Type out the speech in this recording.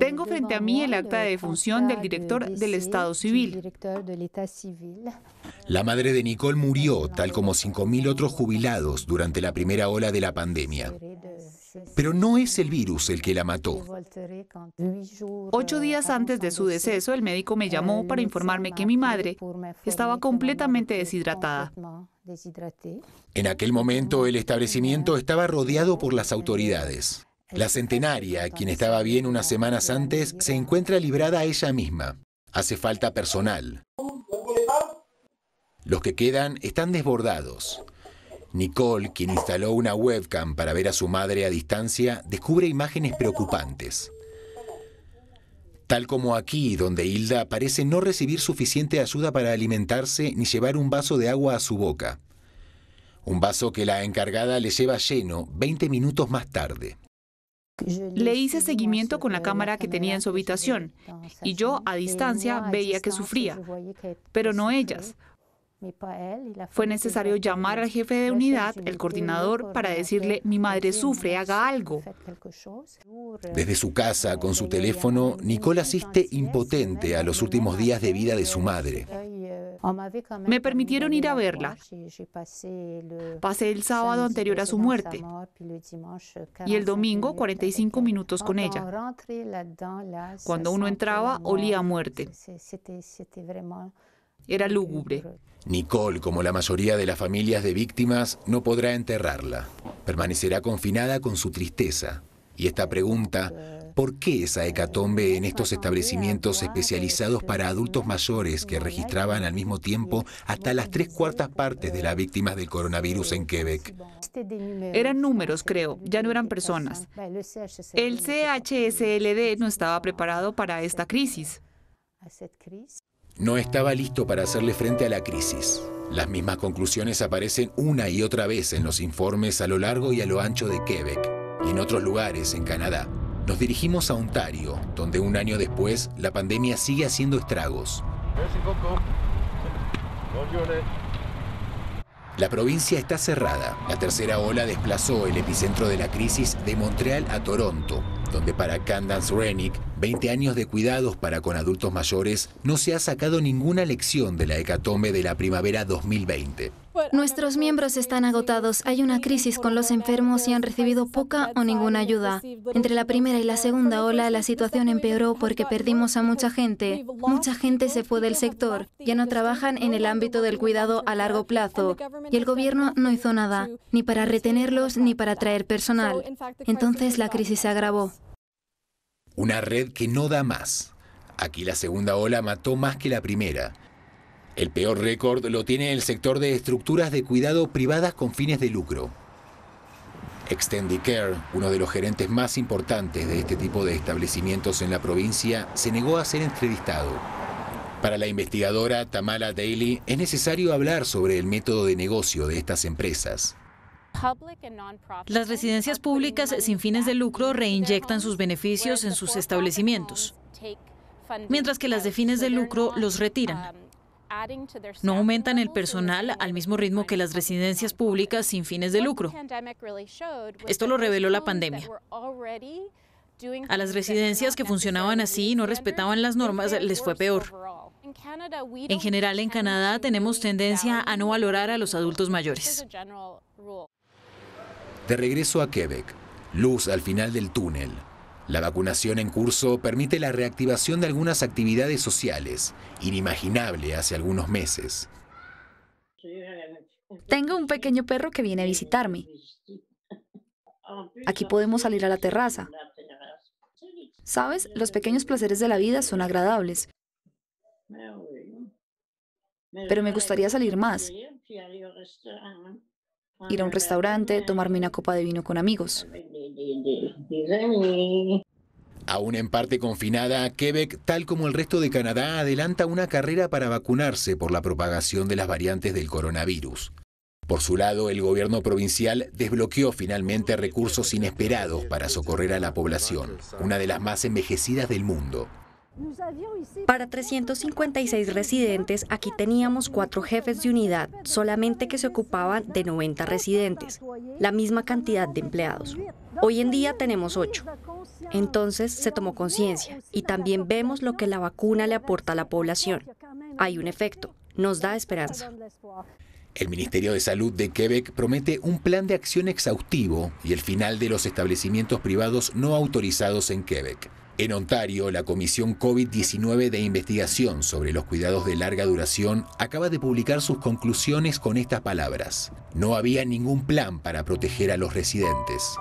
Tengo frente a mí el acta de defunción del director del Estado Civil. La madre de Nicole murió, tal como 5.000 otros jubilados, durante la primera ola de la pandemia. Pero no es el virus el que la mató. Ocho días antes de su deceso, el médico me llamó eh, para informarme que mi madre estaba completamente deshidratada. En aquel momento, el establecimiento estaba rodeado por las autoridades. La centenaria, quien estaba bien unas semanas antes, se encuentra librada a ella misma. Hace falta personal. Los que quedan están desbordados. Nicole, quien instaló una webcam para ver a su madre a distancia, descubre imágenes preocupantes. Tal como aquí, donde Hilda parece no recibir suficiente ayuda para alimentarse ni llevar un vaso de agua a su boca. Un vaso que la encargada le lleva lleno 20 minutos más tarde. Le hice seguimiento con la cámara que tenía en su pues, habitación eh, y yo a distancia veía que sufría, pero no pues, ellas. Eh, Fue necesario llamar pues, al jefe de unidad, el coordinador, para decirle, mi madre sufre, haga algo. Desde su casa, con su teléfono, Nicole asiste impotente a los últimos días de vida de su madre. Me permitieron ir a verla. Pasé el sábado anterior a su muerte y el domingo 45 minutos con ella. Cuando uno entraba, olía a muerte. Era lúgubre. Nicole, como la mayoría de las familias de víctimas, no podrá enterrarla. Permanecerá confinada con su tristeza. Y esta pregunta ¿Por qué esa hecatombe en estos establecimientos especializados para adultos mayores que registraban al mismo tiempo hasta las tres cuartas partes de las víctimas del coronavirus en Quebec? Eran números, creo, ya no eran personas. El CHSLD no estaba preparado para esta crisis. No estaba listo para hacerle frente a la crisis. Las mismas conclusiones aparecen una y otra vez en los informes a lo largo y a lo ancho de Quebec y en otros lugares en Canadá. Nos dirigimos a Ontario, donde un año después la pandemia sigue haciendo estragos. La provincia está cerrada. La tercera ola desplazó el epicentro de la crisis de Montreal a Toronto, donde para Candance Renick, 20 años de cuidados para con adultos mayores, no se ha sacado ninguna lección de la hecatombe de la primavera 2020. Nuestros miembros están agotados, hay una crisis con los enfermos y han recibido poca o ninguna ayuda. Entre la primera y la segunda ola la situación empeoró porque perdimos a mucha gente. Mucha gente se fue del sector, ya no trabajan en el ámbito del cuidado a largo plazo y el gobierno no hizo nada, ni para retenerlos ni para traer personal. Entonces la crisis se agravó. Una red que no da más. Aquí la segunda ola mató más que la primera el peor récord lo tiene el sector de estructuras de cuidado privadas con fines de lucro. Extendicare, uno de los gerentes más importantes de este tipo de establecimientos en la provincia, se negó a ser entrevistado. Para la investigadora Tamala Daly es necesario hablar sobre el método de negocio de estas empresas. Las residencias públicas sin fines de lucro reinyectan sus beneficios en sus establecimientos, mientras que las de fines de lucro los retiran. No aumentan el personal al mismo ritmo que las residencias públicas sin fines de lucro. Esto lo reveló la pandemia. A las residencias que funcionaban así y no respetaban las normas les fue peor. En general, en Canadá tenemos tendencia a no valorar a los adultos mayores. De regreso a Quebec, luz al final del túnel. La vacunación en curso permite la reactivación de algunas actividades sociales, inimaginable hace algunos meses. Tengo un pequeño perro que viene a visitarme. Aquí podemos salir a la terraza. Sabes, los pequeños placeres de la vida son agradables. Pero me gustaría salir más. Ir a un restaurante, tomarme una copa de vino con amigos. Aún en parte confinada, Quebec, tal como el resto de Canadá, adelanta una carrera para vacunarse por la propagación de las variantes del coronavirus. Por su lado, el gobierno provincial desbloqueó finalmente recursos inesperados para socorrer a la población, una de las más envejecidas del mundo. Para 356 residentes, aquí teníamos cuatro jefes de unidad, solamente que se ocupaban de 90 residentes, la misma cantidad de empleados. Hoy en día tenemos ocho. Entonces se tomó conciencia y también vemos lo que la vacuna le aporta a la población. Hay un efecto, nos da esperanza. El Ministerio de Salud de Quebec promete un plan de acción exhaustivo y el final de los establecimientos privados no autorizados en Quebec. En Ontario, la Comisión COVID-19 de Investigación sobre los Cuidados de Larga Duración acaba de publicar sus conclusiones con estas palabras. No había ningún plan para proteger a los residentes.